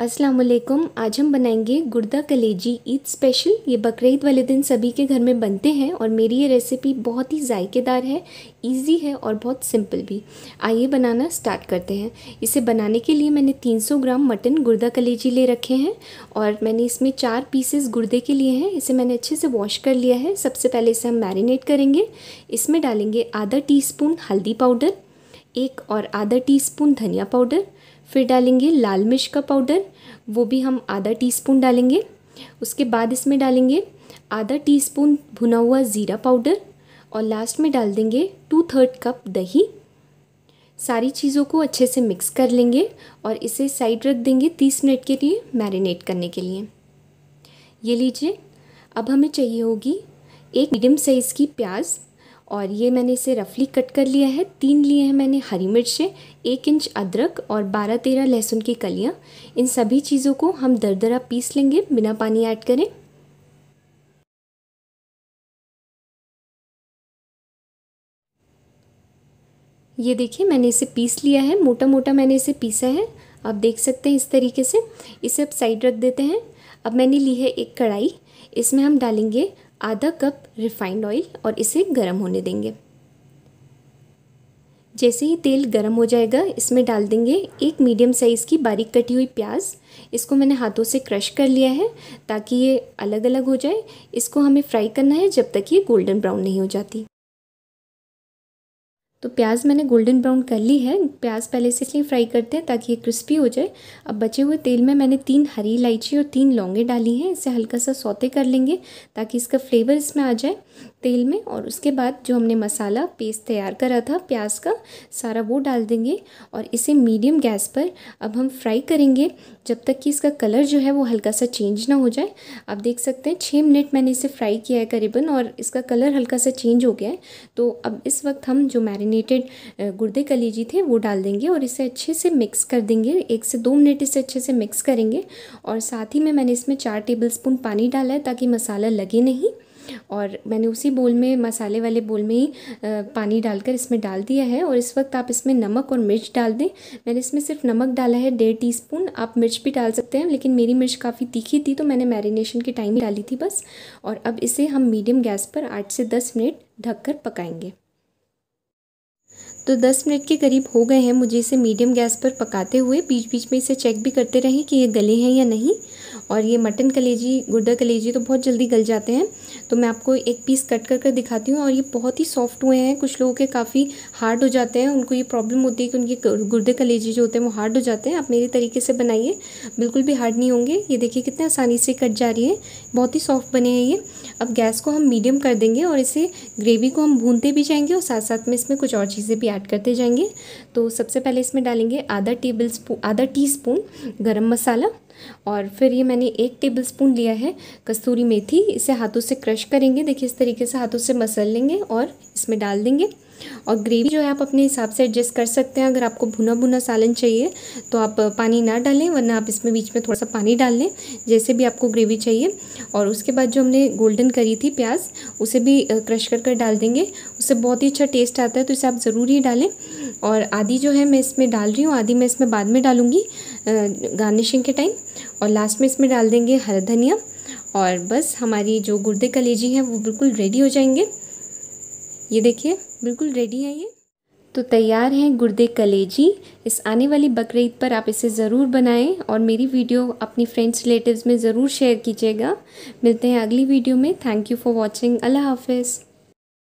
अस्सलाम वालेकुम आज हम बनाएंगे गुर्दा कलेजी ईद स्पेशल ये बकरीद वाले दिन सभी के घर में बनते हैं और मेरी ये रेसिपी बहुत ही जायकेदार है इजी है और बहुत सिंपल भी आइए बनाना स्टार्ट करते हैं इसे बनाने के लिए मैंने 300 ग्राम मटन गुर्दा कलेजी ले रखे हैं और मैंने इसमें चार पीसेस गुर्दे के लिए हैं इसे मैंने अच्छे से वॉश कर लिया है सबसे पहले इसे हम मैरिनेट करेंगे इसमें डालेंगे आधा टी हल्दी पाउडर एक और आधा टीस्पून धनिया पाउडर फिर डालेंगे लाल मिर्च का पाउडर वो भी हम आधा टीस्पून डालेंगे उसके बाद इसमें डालेंगे आधा टीस्पून भुना हुआ ज़ीरा पाउडर और लास्ट में डाल देंगे टू थर्ड कप दही सारी चीज़ों को अच्छे से मिक्स कर लेंगे और इसे साइड रख देंगे तीस मिनट के लिए मैरिनेट करने के लिए ये लीजिए अब हमें चाहिए होगी एक मीडियम साइज़ की प्याज और ये मैंने इसे रफली कट कर लिया है तीन लिए हैं मैंने हरी मिर्चें एक इंच अदरक और बारह तेरह लहसुन की कलियाँ इन सभी चीज़ों को हम दरदरा पीस लेंगे बिना पानी ऐड करें ये देखिए मैंने इसे पीस लिया है मोटा मोटा मैंने इसे पीसा है आप देख सकते हैं इस तरीके से इसे अब साइड रख देते हैं अब मैंने ली है एक कढ़ाई इसमें हम डालेंगे आधा कप रिफाइंड ऑयल और इसे गर्म होने देंगे जैसे ही तेल गर्म हो जाएगा इसमें डाल देंगे एक मीडियम साइज़ की बारीक कटी हुई प्याज इसको मैंने हाथों से क्रश कर लिया है ताकि ये अलग अलग हो जाए इसको हमें फ्राई करना है जब तक ये गोल्डन ब्राउन नहीं हो जाती तो प्याज मैंने गोल्डन ब्राउन कर ली है प्याज पहले से इसलिए फ्राई करते हैं ताकि ये क्रिस्पी हो जाए अब बचे हुए तेल में मैंने तीन हरी इलायची और तीन लौंगे डाली हैं इसे हल्का सा सौते कर लेंगे ताकि इसका फ्लेवर इसमें आ जाए तेल में और उसके बाद जो हमने मसाला पेस्ट तैयार करा था प्याज का सारा वो डाल देंगे और इसे मीडियम गैस पर अब हम फ्राई करेंगे जब तक कि इसका कलर जो है वो हल्का सा चेंज ना हो जाए आप देख सकते हैं छः मिनट मैंने इसे फ्राई किया है करीबन और इसका कलर हल्का सा चेंज हो गया है तो अब इस वक्त हम जो मैरिनेटेड गुर्दे कलीजी थे वो डाल देंगे और इसे अच्छे से मिक्स कर देंगे एक से दो मिनट इसे अच्छे से मिक्स करेंगे और साथ ही में मैंने इसमें चार टेबल स्पून पानी डाला है ताकि मसाला लगे नहीं और मैंने उसी बोल में मसाले वाले बोल में ही पानी डालकर इसमें डाल दिया है और इस वक्त आप इसमें नमक और मिर्च डाल दें मैंने इसमें सिर्फ नमक डाला है डेढ़ टी स्पून आप मिर्च भी डाल सकते हैं लेकिन मेरी मिर्च काफ़ी तीखी थी तो मैंने मैरिनेशन के टाइम ही डाली थी बस और अब इसे हम मीडियम गैस पर आठ से दस मिनट कर पकाएंगे तो 10 मिनट के करीब हो गए हैं मुझे इसे मीडियम गैस पर पकाते हुए बीच बीच में इसे चेक भी करते रहें कि ये गले हैं या नहीं और ये मटन कलेजी गुर्दा कलेजी तो बहुत जल्दी गल जाते हैं तो मैं आपको एक पीस कट कर कर दिखाती हूँ और ये बहुत ही सॉफ्ट हुए हैं कुछ लोगों के काफ़ी हार्ड हो जाते हैं उनको ये प्रॉब्लम होती है कि उनके गुर्दे कलेजी जो होते हैं वो हार्ड हो जाते हैं आप मेरे तरीके से बनाइए बिल्कुल भी हार्ड नहीं होंगे ये देखिए कितने आसानी से कट जा रही है बहुत ही सॉफ्ट बने हैं ये अब गैस को हम मीडियम कर देंगे और इसे ग्रेवी को हम भूनते भी जाएंगे और साथ साथ में इसमें कुछ और चीज़ें भी ऐड करते जाएंगे तो सबसे पहले इसमें डालेंगे आधा टेबल स्पून आधा टी स्पून गर्म मसाला और फिर ये मैंने एक टेबल स्पून लिया है कस्तूरी मेथी इसे हाथों से क्रश करेंगे देखिए इस तरीके से हाथों से मसल लेंगे और इसमें डाल देंगे और ग्रेवी जो है आप अपने हिसाब से एडजस्ट कर सकते हैं अगर आपको भुना भुना सालन चाहिए तो आप पानी ना डालें वरना आप इसमें बीच में थोड़ा सा पानी डाल लें जैसे भी आपको ग्रेवी चाहिए और उसके बाद जो हमने गोल्डन करी थी प्याज उसे भी क्रश कर कर डाल देंगे उससे बहुत ही अच्छा टेस्ट आता है तो इसे आप ज़रूर ही डालें और आधी जो है मैं इसमें डाल रही हूँ आधी मैं इसमें बाद में डालूँगी गार्निशिंग के टाइम और लास्ट में इसमें डाल देंगे हरा धनिया और बस हमारी जो गुर्दे कलेजी हैं वो बिल्कुल रेडी हो जाएंगे ये देखिए बिल्कुल रेडी है ये तो तैयार हैं गुर्दे कलेजी इस आने वाली बकरीद पर आप इसे ज़रूर बनाएं और मेरी वीडियो अपनी फ्रेंड्स रिलेटिव्स में ज़रूर शेयर कीजिएगा मिलते हैं अगली वीडियो में थैंक यू फॉर वॉचिंग अल्लाह हाफिज़